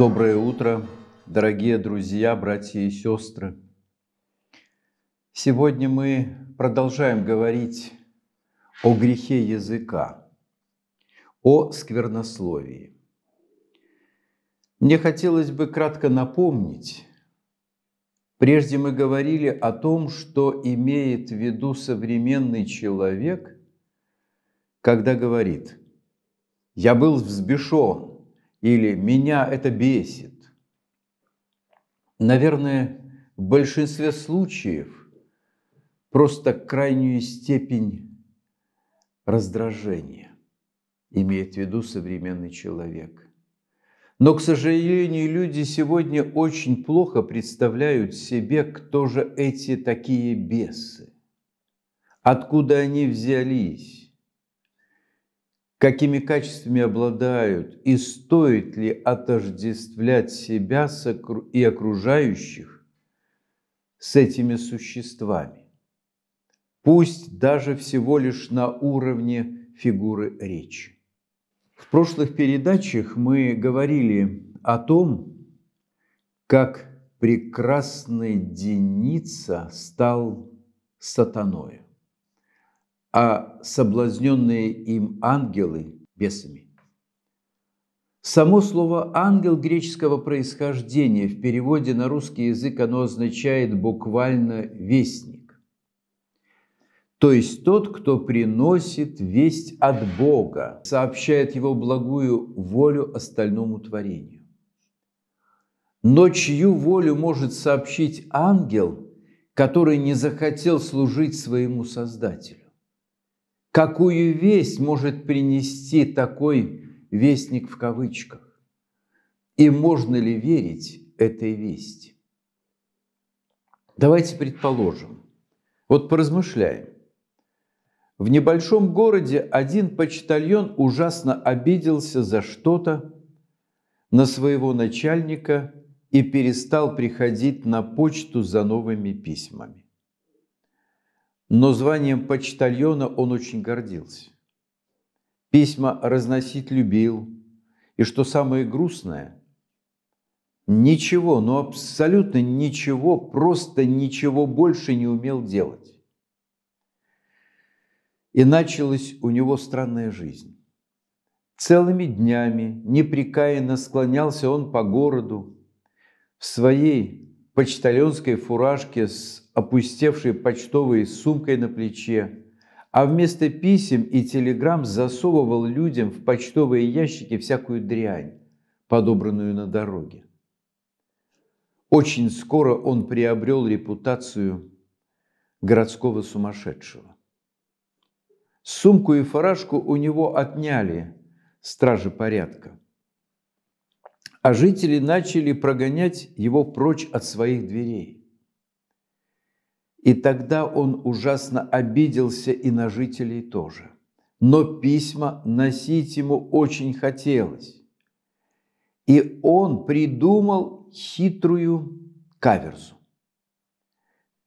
Доброе утро, дорогие друзья, братья и сестры. Сегодня мы продолжаем говорить о грехе языка, о сквернословии. Мне хотелось бы кратко напомнить, прежде мы говорили о том, что имеет в виду современный человек, когда говорит «я был взбешен», или «меня это бесит». Наверное, в большинстве случаев просто крайнюю степень раздражения имеет в виду современный человек. Но, к сожалению, люди сегодня очень плохо представляют себе, кто же эти такие бесы, откуда они взялись, какими качествами обладают и стоит ли отождествлять себя и окружающих с этими существами, пусть даже всего лишь на уровне фигуры речи. В прошлых передачах мы говорили о том, как прекрасный Деница стал сатаной а соблазненные им ангелы бесами. Само слово «ангел» греческого происхождения в переводе на русский язык оно означает буквально «вестник», то есть тот, кто приносит весть от Бога, сообщает его благую волю остальному творению. Но чью волю может сообщить ангел, который не захотел служить своему Создателю? Какую весть может принести такой вестник в кавычках? И можно ли верить этой вести? Давайте предположим, вот поразмышляем. В небольшом городе один почтальон ужасно обиделся за что-то на своего начальника и перестал приходить на почту за новыми письмами но званием почтальона он очень гордился. Письма разносить любил, и что самое грустное, ничего, но ну абсолютно ничего, просто ничего больше не умел делать. И началась у него странная жизнь. Целыми днями непрекаянно склонялся он по городу в своей почтальонской фуражке с опустевшей почтовой сумкой на плече, а вместо писем и телеграмм засовывал людям в почтовые ящики всякую дрянь, подобранную на дороге. Очень скоро он приобрел репутацию городского сумасшедшего. Сумку и фуражку у него отняли стражи порядка, а жители начали прогонять его прочь от своих дверей. И тогда он ужасно обиделся и на жителей тоже. Но письма носить ему очень хотелось. И он придумал хитрую каверзу.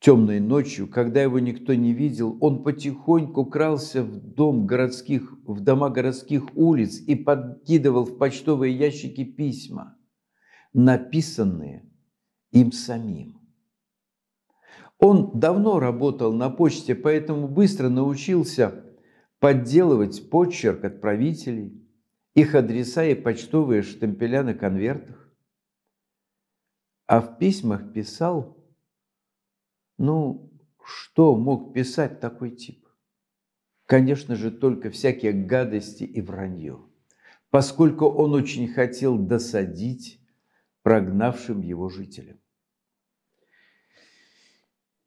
Темной ночью, когда его никто не видел, он потихоньку крался в, дом городских, в дома городских улиц и подкидывал в почтовые ящики письма, написанные им самим. Он давно работал на почте, поэтому быстро научился подделывать почерк отправителей, их адреса и почтовые штемпеля на конвертах. А в письмах писал, ну, что мог писать такой тип? Конечно же, только всякие гадости и вранье, поскольку он очень хотел досадить прогнавшим его жителям.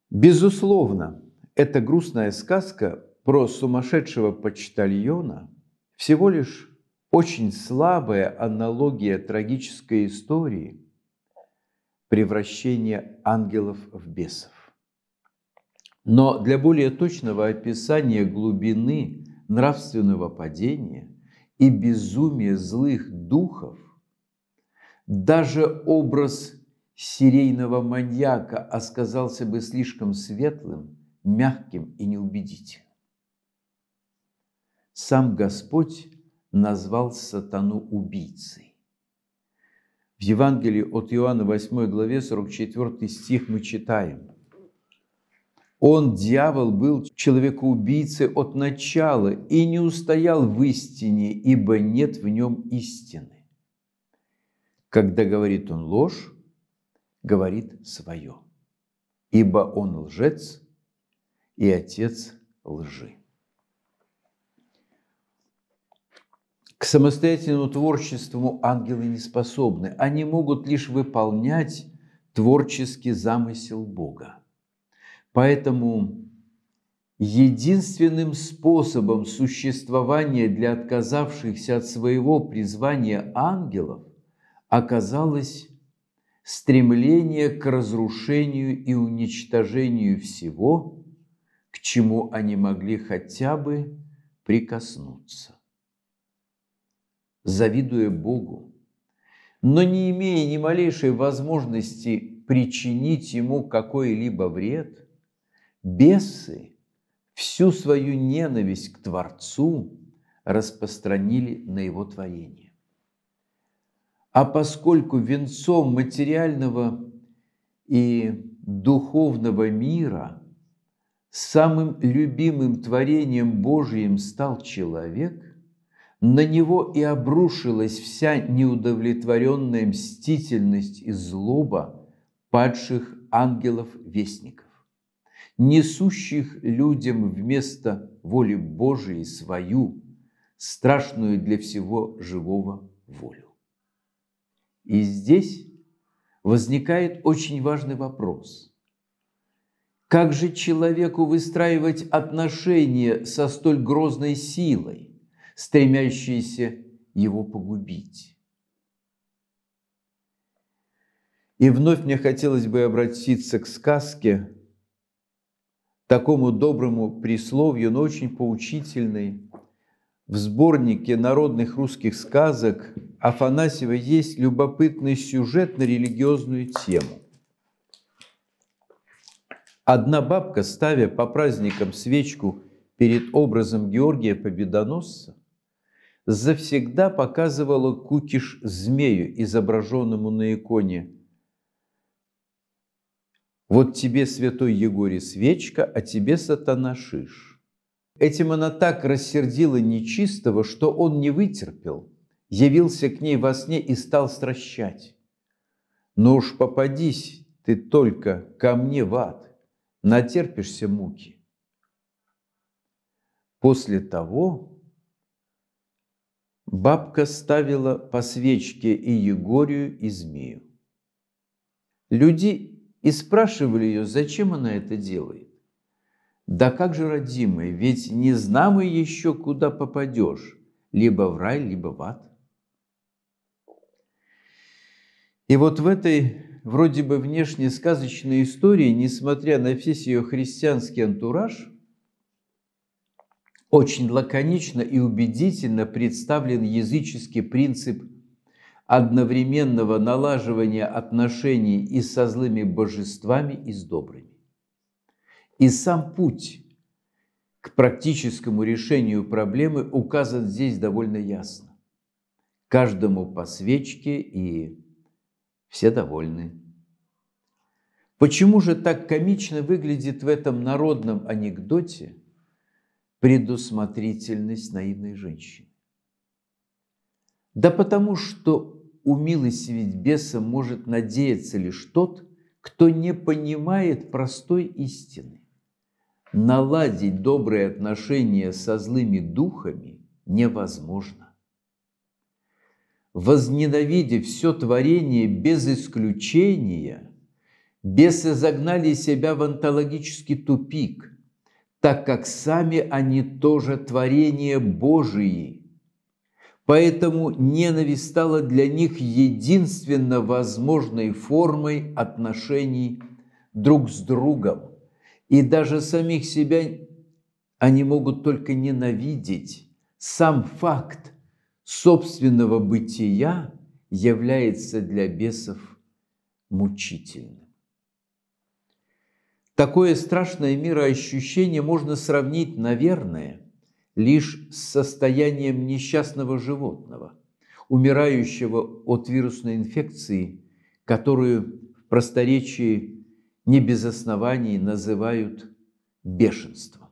Безусловно, эта грустная сказка про сумасшедшего почтальона всего лишь очень слабая аналогия трагической истории превращения ангелов в бесов. Но для более точного описания глубины нравственного падения и безумия злых духов даже образ серийного маньяка осказался а бы слишком светлым, мягким и неубедительным. Сам Господь назвал сатану убийцей. В Евангелии от Иоанна 8 главе 44 стих мы читаем. Он, дьявол, был человекоубийцей от начала и не устоял в истине, ибо нет в нем истины. Когда говорит он ложь, говорит свое. Ибо он лжец и отец лжи. К самостоятельному творчеству ангелы не способны. Они могут лишь выполнять творческий замысел Бога. Поэтому единственным способом существования для отказавшихся от своего призвания ангелов оказалось стремление к разрушению и уничтожению всего, к чему они могли хотя бы прикоснуться. Завидуя Богу, но не имея ни малейшей возможности причинить ему какой-либо вред, бесы всю свою ненависть к Творцу распространили на его творение. А поскольку венцом материального и духовного мира самым любимым творением Божьим стал человек, на него и обрушилась вся неудовлетворенная мстительность и злоба падших ангелов-вестников, несущих людям вместо воли Божией свою, страшную для всего живого волю. И здесь возникает очень важный вопрос. Как же человеку выстраивать отношения со столь грозной силой, стремящейся его погубить? И вновь мне хотелось бы обратиться к сказке, такому доброму присловию, но очень поучительной, в сборнике народных русских сказок Афанасьева есть любопытный сюжет на религиозную тему. Одна бабка, ставя по праздникам свечку перед образом Георгия Победоносца, завсегда показывала кукиш змею, изображенному на иконе. «Вот тебе, святой Егоре, свечка, а тебе, сатана, шиш». Этим она так рассердила нечистого, что он не вытерпел, явился к ней во сне и стал стращать. «Ну уж попадись ты только ко мне в ад, натерпишься муки». После того бабка ставила по свечке и Егорию, и змею. Люди и спрашивали ее, зачем она это делает. Да как же, родимый, ведь не знамы еще, куда попадешь, либо в рай, либо в ад. И вот в этой вроде бы внешне сказочной истории, несмотря на весь ее христианский антураж, очень лаконично и убедительно представлен языческий принцип одновременного налаживания отношений и со злыми божествами, и с добрыми. И сам путь к практическому решению проблемы указан здесь довольно ясно. Каждому по свечке и все довольны. Почему же так комично выглядит в этом народном анекдоте предусмотрительность наивной женщины? Да потому что у умилостивить беса может надеяться лишь тот, кто не понимает простой истины наладить добрые отношения со злыми духами невозможно. Возненавидев все творение без исключения, бесы загнали себя в онтологический тупик, так как сами они тоже творение Божии. Поэтому ненависть стала для них единственно возможной формой отношений друг с другом – и даже самих себя они могут только ненавидеть. Сам факт собственного бытия является для бесов мучительным. Такое страшное мироощущение можно сравнить, наверное, лишь с состоянием несчастного животного, умирающего от вирусной инфекции, которую в просторечии не без оснований называют бешенством.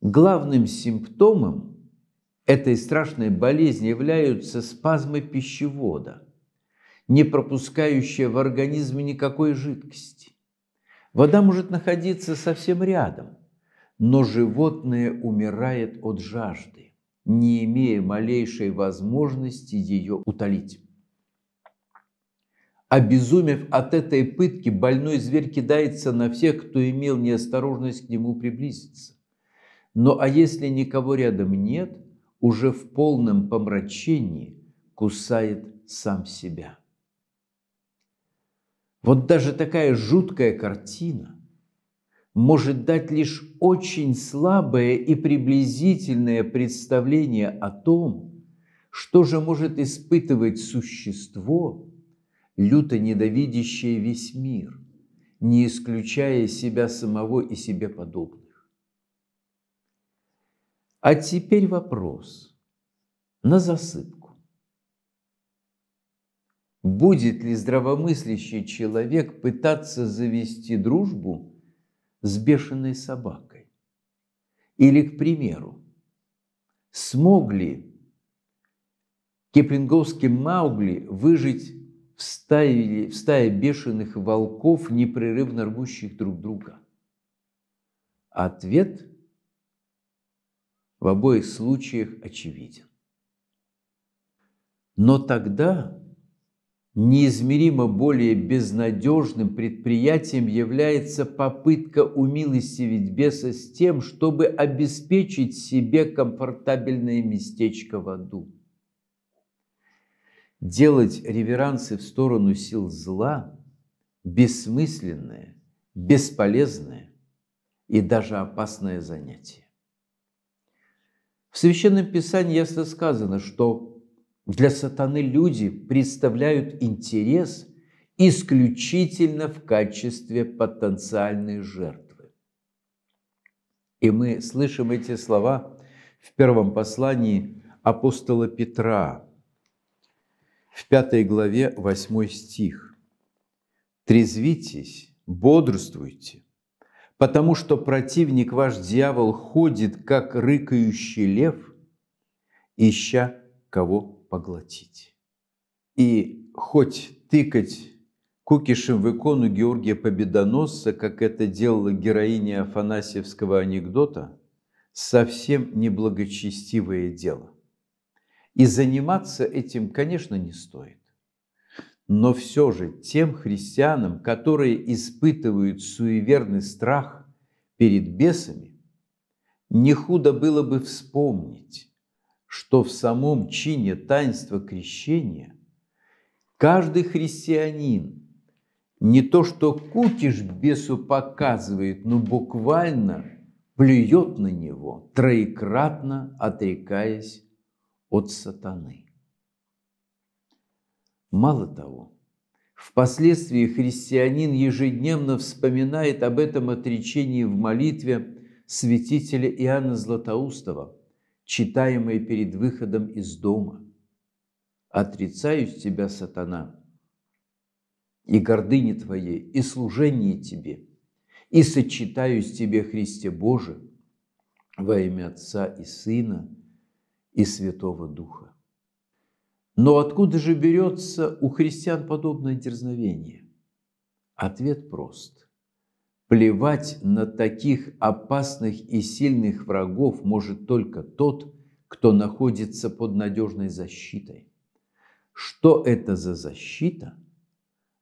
Главным симптомом этой страшной болезни являются спазмы пищевода, не пропускающие в организме никакой жидкости. Вода может находиться совсем рядом, но животное умирает от жажды, не имея малейшей возможности ее утолить. Обезумев от этой пытки, больной зверь кидается на всех, кто имел неосторожность к нему приблизиться. Но ну, а если никого рядом нет, уже в полном помрачении кусает сам себя. Вот даже такая жуткая картина может дать лишь очень слабое и приблизительное представление о том, что же может испытывать существо, люто ненавидящее весь мир, не исключая себя самого и себе подобных. А теперь вопрос на засыпку. Будет ли здравомыслящий человек пытаться завести дружбу с бешеной собакой? Или, к примеру, смогли ли Маугли выжить в стае, в стае бешеных волков, непрерывно рвущих друг друга? Ответ в обоих случаях очевиден. Но тогда неизмеримо более безнадежным предприятием является попытка умилостивить беса с тем, чтобы обеспечить себе комфортабельное местечко в аду делать реверансы в сторону сил зла бессмысленное, бесполезное и даже опасное занятие. В Священном Писании ясно сказано, что для сатаны люди представляют интерес исключительно в качестве потенциальной жертвы. И мы слышим эти слова в первом послании апостола Петра, в пятой главе восьмой стих. «Трезвитесь, бодрствуйте, потому что противник ваш дьявол ходит, как рыкающий лев, ища кого поглотить». И хоть тыкать кукишем в икону Георгия Победоносца, как это делала героиня афанасьевского анекдота, совсем неблагочестивое дело. И заниматься этим, конечно, не стоит. Но все же тем христианам, которые испытывают суеверный страх перед бесами, не худо было бы вспомнить, что в самом чине таинства крещения каждый христианин не то что кукиш бесу показывает, но буквально плюет на него, троекратно отрекаясь от сатаны. Мало того, впоследствии христианин ежедневно вспоминает об этом отречении в молитве святителя Иоанна Златоустова, читаемой перед выходом из дома. «Отрицаюсь тебя, сатана, и гордыни твоей, и служение тебе, и сочетаюсь тебе, Христе Боже, во имя Отца и Сына – и Святого Духа. Но откуда же берется у христиан подобное дерзновение? Ответ прост. Плевать на таких опасных и сильных врагов может только тот, кто находится под надежной защитой. Что это за защита?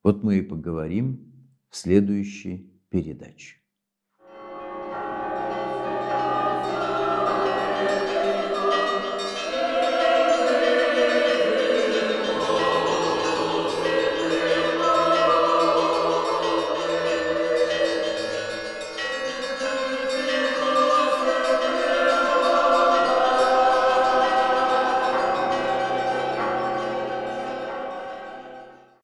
Вот мы и поговорим в следующей передаче.